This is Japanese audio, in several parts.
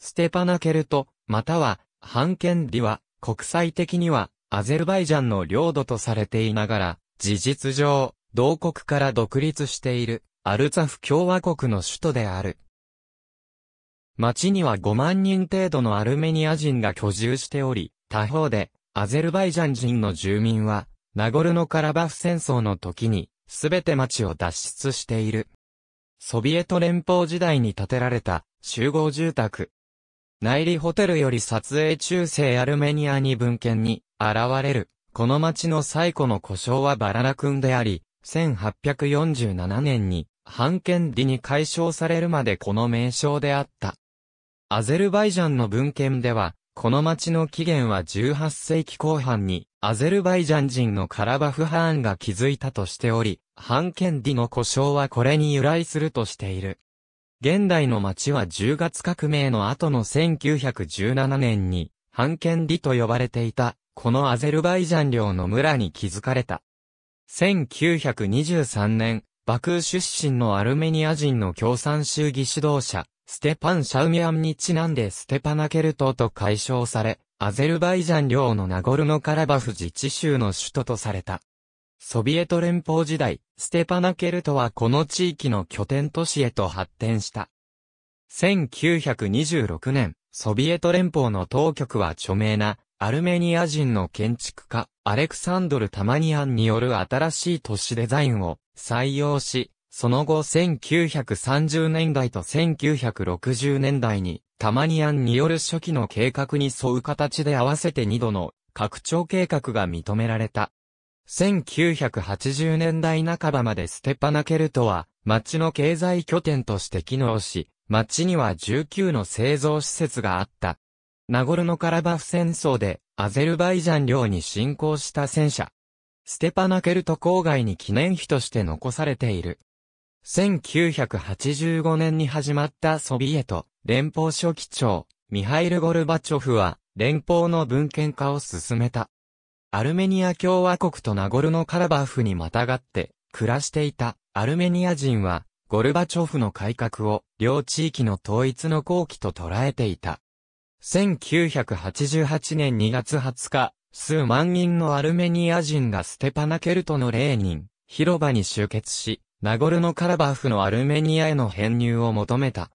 ステパナケルト、または、ハンケンリは、国際的には、アゼルバイジャンの領土とされていながら、事実上、同国から独立している、アルツァフ共和国の首都である。町には5万人程度のアルメニア人が居住しており、他方で、アゼルバイジャン人の住民は、ナゴルノカラバフ戦争の時に、すべて町を脱出している。ソビエト連邦時代に建てられた集合住宅、内裏ホテルより撮影中世アルメニアに文献に現れる。この町の最古の故障はバララ君であり、1847年に、ハンケンディに解消されるまでこの名称であった。アゼルバイジャンの文献では、この町の起源は18世紀後半に、アゼルバイジャン人のカラバフハーンが築いたとしており、ハンケンディの故障はこれに由来するとしている。現代の町は10月革命の後の1917年に、半ン里と呼ばれていた、このアゼルバイジャン領の村に築かれた。1923年、バクー出身のアルメニア人の共産主義指導者、ステパン・シャウミアンにちなんでステパナケルトと解消され、アゼルバイジャン領のナゴルノカラバフ自治州の首都とされた。ソビエト連邦時代、ステパナケルトはこの地域の拠点都市へと発展した。1926年、ソビエト連邦の当局は著名なアルメニア人の建築家、アレクサンドル・タマニアンによる新しい都市デザインを採用し、その後1930年代と1960年代に、タマニアンによる初期の計画に沿う形で合わせて2度の拡張計画が認められた。1980年代半ばまでステパナケルトは、町の経済拠点として機能し、町には19の製造施設があった。ナゴルノカラバフ戦争で、アゼルバイジャン領に侵攻した戦車。ステパナケルト郊外に記念碑として残されている。1985年に始まったソビエト連邦書記長、ミハイル・ゴルバチョフは、連邦の文献化を進めた。アルメニア共和国とナゴルノカラバフにまたがって暮らしていたアルメニア人は、ゴルバチョフの改革を両地域の統一の後期と捉えていた。1988年2月20日、数万人のアルメニア人がステパナケルトのレーニン、広場に集結し、ナゴルノカラバフのアルメニアへの編入を求めた。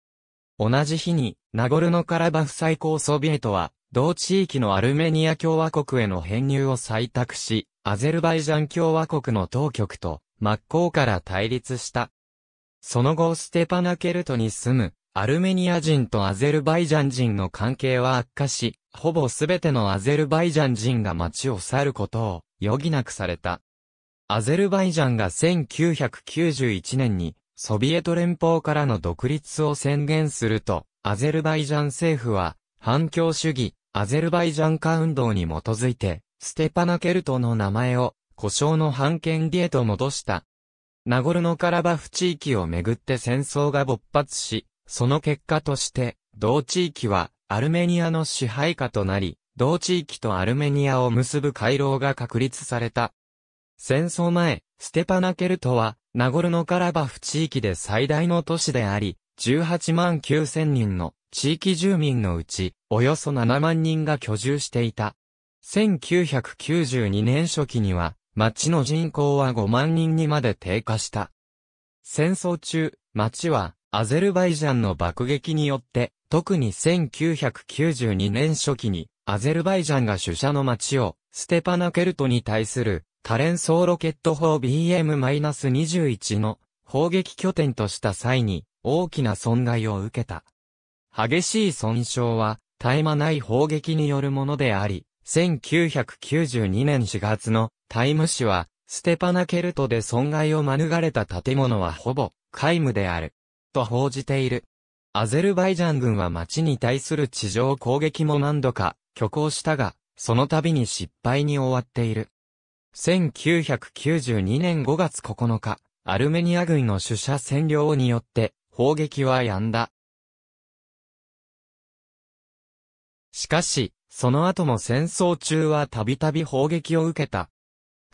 同じ日に、ナゴルノカラバフ最高ソビエトは、同地域のアルメニア共和国への編入を採択し、アゼルバイジャン共和国の当局と真っ向から対立した。その後ステパナケルトに住むアルメニア人とアゼルバイジャン人の関係は悪化し、ほぼすべてのアゼルバイジャン人が町を去ることを余儀なくされた。アゼルバイジャンが1991年にソビエト連邦からの独立を宣言すると、アゼルバイジャン政府は反共主義、アゼルバイジャンカ運動に基づいて、ステパナケルトの名前を、故障の反権利へと戻した。ナゴルノカラバフ地域をめぐって戦争が勃発し、その結果として、同地域はアルメニアの支配下となり、同地域とアルメニアを結ぶ回廊が確立された。戦争前、ステパナケルトは、ナゴルノカラバフ地域で最大の都市であり、18万9000人の地域住民のうち、およそ7万人が居住していた。1992年初期には、町の人口は5万人にまで低下した。戦争中、町は、アゼルバイジャンの爆撃によって、特に1992年初期に、アゼルバイジャンが主者の町を、ステパナケルトに対する、多連装ロケット砲 BM-21 の、砲撃拠点とした際に、大きな損害を受けた。激しい損傷は、絶え間ない砲撃によるものであり、1992年4月のタイム誌は、ステパナケルトで損害を免れた建物はほぼ皆無である。と報じている。アゼルバイジャン軍は町に対する地上攻撃も何度か挙行したが、その度に失敗に終わっている。1992年5月9日、アルメニア軍の主射占領によって砲撃は止んだ。しかし、その後も戦争中はたびたび砲撃を受けた。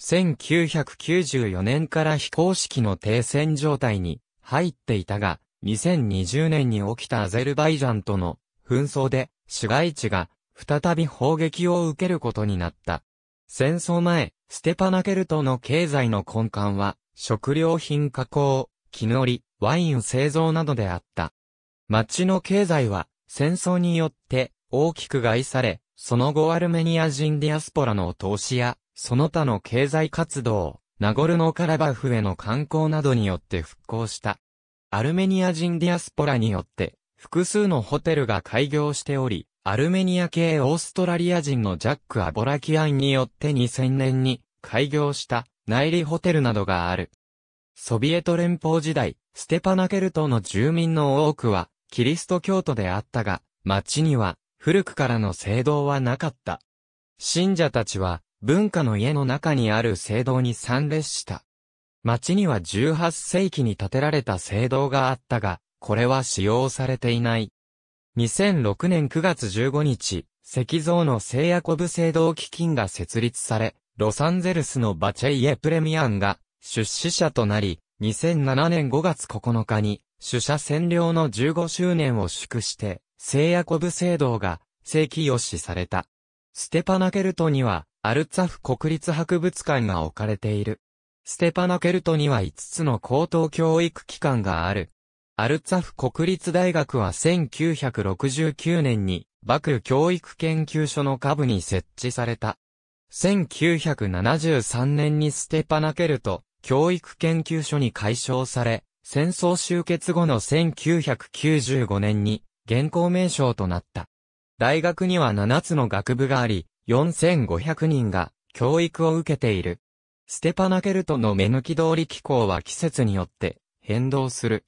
1994年から非公式の停戦状態に入っていたが、2020年に起きたアゼルバイジャンとの紛争で市街地が再び砲撃を受けることになった。戦争前、ステパナケルトの経済の根幹は食料品加工、木のり、ワイン製造などであった。町の経済は戦争によって大きく害され、その後アルメニア人ディアスポラの投資や、その他の経済活動、ナゴルノカラバフへの観光などによって復興した。アルメニア人ディアスポラによって、複数のホテルが開業しており、アルメニア系オーストラリア人のジャック・アボラキアンによって2000年に開業した内裏ホテルなどがある。ソビエト連邦時代、ステパナケルトの住民の多くはキリスト教徒であったが、町には古くからの聖堂はなかった。信者たちは、文化の家の中にある聖堂に参列した。町には18世紀に建てられた聖堂があったが、これは使用されていない。2006年9月15日、石像の聖ヤコブ聖堂基金が設立され、ロサンゼルスのバチェイエ・プレミアンが出資者となり、2007年5月9日に、主者占領の15周年を祝して、聖ヤコブ聖堂が正規義された。ステパナケルトには、アルツァフ国立博物館が置かれている。ステパナケルトには5つの高等教育機関がある。アルツァフ国立大学は1969年に、バク教育研究所の下部に設置された。1973年にステパナケルト、教育研究所に解消され、戦争終結後の1995年に、現行名称となった。大学には7つの学部があり、4500人が教育を受けている。ステパナケルトの目抜き通り気候は季節によって変動する。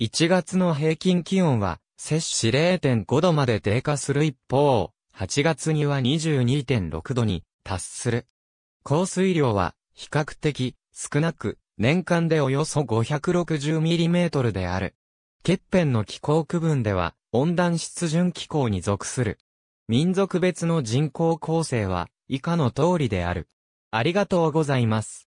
1月の平均気温は摂氏0.5度まで低下する一方、8月には22.6度に達する。降水量は比較的少なく、年間でおよそ5 6 0トルである。欠片の気候区分では、温暖湿潤気候に属する。民族別の人口構成は以下の通りである。ありがとうございます。